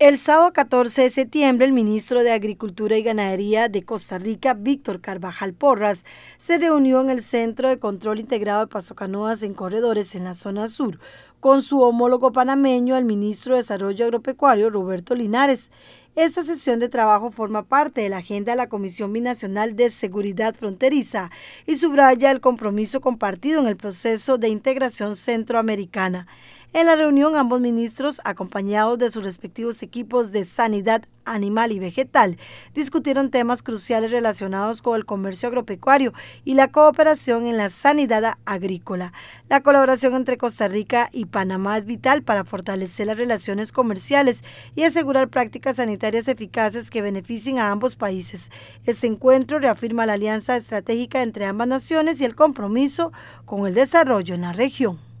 El sábado 14 de septiembre, el ministro de Agricultura y Ganadería de Costa Rica, Víctor Carvajal Porras, se reunió en el Centro de Control Integrado de Paso Canoas en Corredores en la zona sur, con su homólogo panameño, el ministro de Desarrollo Agropecuario, Roberto Linares. Esta sesión de trabajo forma parte de la agenda de la Comisión Binacional de Seguridad Fronteriza y subraya el compromiso compartido en el proceso de integración centroamericana. En la reunión, ambos ministros, acompañados de sus respectivos equipos de sanidad animal y vegetal, discutieron temas cruciales relacionados con el comercio agropecuario y la cooperación en la sanidad agrícola. La colaboración entre Costa Rica y Panamá es vital para fortalecer las relaciones comerciales y asegurar prácticas sanitarias eficaces que beneficien a ambos países. Este encuentro reafirma la alianza estratégica entre ambas naciones y el compromiso con el desarrollo en la región.